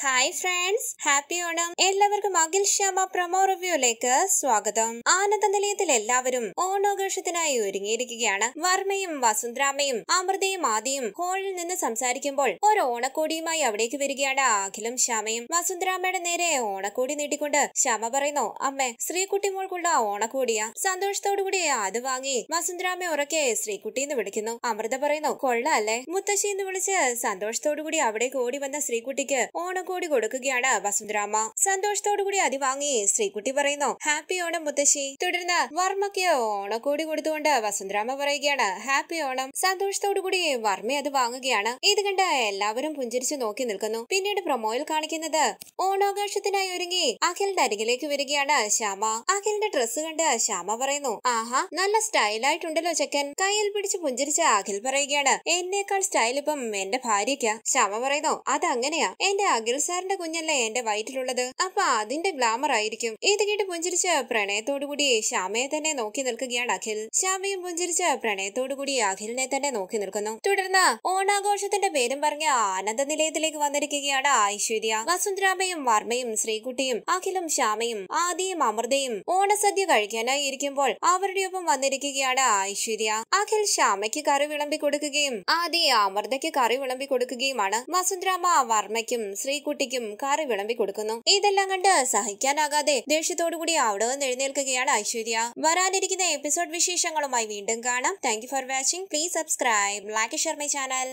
hi friends happy Onam എല്ലാവർക്കും Akhil Shyama promo റിവ്യൂലേക്ക് സ്വാഗതം ആനന്ദ നിലയത്തിൽ എല്ലാവരും ഓണാഘോഷത്തിനായി ഒരുങ്ങിയിരിക്കുകയാണ് വർമ്മയും വസുന്ധരാമയും അമൃതയും ആദിയും ഹോളിൽ നിന്ന് സംസാരിക്കുമ്പോൾ ഒരു ഓണക്കോടിയുമായി അവിടേക്ക് വരികയാണ് അഖിലും ശ്യാമയും വസുന്ധരാമയുടെ നേരെ ഓണക്കോടി നീട്ടിക്കൊണ്ട് ശ്യാമ പറയുന്നു അമ്മേ ശ്രീകുട്ടി മോൾക്കുള്ള ഓണക്കോടിയ സന്തോഷത്തോടുകൂടി അത് വാങ്ങി വസുന്ധരാമ ഉറക്കെ ശ്രീകുട്ടി എന്ന് വിളിക്കുന്നു അമൃത പറയുന്നു കൊള്ളാല്ലേ മുത്തശ്ശി എന്ന് വിളിച്ച് സന്തോഷത്തോടുകൂടി അവിടേക്ക് ഓടി വന്ന ശ്രീകുട്ടിക്ക് ഓണ കോടി കൊടുക്കുകയാണ് വസുന്ധരാമ സന്തോഷത്തോടുകൂടി അതി വാങ്ങി ശ്രീകുട്ടി പറയുന്നു ഹാപ്പി ഓണം മുത്തശ്ശി തുടർന്ന് വർമ്മയ്ക്ക് ഓണക്കോടി കൊടുത്തുകൊണ്ട് വസുന്ധരാമ പറയുകയാണ് ഹാപ്പി ഓണം സന്തോഷത്തോടുകൂടി വർമ്മ അത് വാങ്ങുകയാണ് ഇത് കണ്ട് എല്ലാവരും പുഞ്ചരിച്ചു നോക്കി നിൽക്കുന്നു പിന്നീട് പ്രൊമോയിൽ കാണിക്കുന്നത് ഓണാഘോഷത്തിനായി ഒരുങ്ങി അഖിലിന്റെ അരികിലേക്ക് വരികയാണ് ശ്യാമ അഖിലിന്റെ ഡ്രസ്സ് കണ്ട് ശ്യാമ പറയുന്നു ആഹാ നല്ല സ്റ്റൈലായിട്ടുണ്ടല്ലോ ചെക്കൻ കയ്യിൽ പിടിച്ച് പുഞ്ചരിച്ച് അഖിൽ പറയുകയാണ് എന്നേക്കാൾ സ്റ്റൈൽ ഇപ്പം എന്റെ ഭാര്യയ്ക്ക ശ്യാമ പറയുന്നു അതങ്ങനെയാ എന്റെ അഖിൽ സാറിന്റെ കുഞ്ഞല്ലേ എന്റെ വയറ്റിലുള്ളത് അപ്പൊ അതിന്റെ ഗ്ലാമർ ആയിരിക്കും ഇത് കേട്ട് പുഞ്ചിരിച്ച പ്രണയത്തോടുകൂടി ശ്യാമയെ തന്നെ നോക്കി നിൽക്കുകയാണ് അഖിൽ ശ്യാമയും പുഞ്ചിരിച്ച പ്രണയത്തോടുകൂടി അഖിലിനെ തന്നെ നോക്കി നിൽക്കുന്നു തുടർന്ന് ഓണാഘോഷത്തിന്റെ പേരും പറഞ്ഞ ആനന്ദ നിലയത്തിലേക്ക് വന്നിരിക്കുകയാണ് ഐശ്വര്യ വസുന്ധരാമയും വർമ്മയും ശ്രീകുട്ടിയും അഖിലും ശ്യാമയും ആദിയും അമൃതയും ഓണസദ്യ കഴിക്കാനായി ഇരിക്കുമ്പോൾ അവരുടെ ഒപ്പം വന്നിരിക്കുകയാണ് ഐശ്വര്യ അഖിൽ ശ്യാമയ്ക്ക് കറി വിളമ്പി കൊടുക്കുകയും ആദി അമൃതയ്ക്ക് കറി വിളമ്പി കൊടുക്കുകയുമാണ് വസുന്ധരാമ വർമ്മയ്ക്കും ശ്രീ കുട്ടിക്കും കാറി വിളമ്പി കൊടുക്കുന്നു ഇതെല്ലാം കണ്ട് സഹിക്കാനാകാതെ ദേഷ്യത്തോടുകൂടി അവിടെ വന്ന് എഴുന്നേൽക്കുകയാണ് ഐശ്വര്യ വരാനിരിക്കുന്ന എപ്പിസോഡ് വിശേഷങ്ങളുമായി വീണ്ടും കാണാം thank for watching please subscribe like share my channel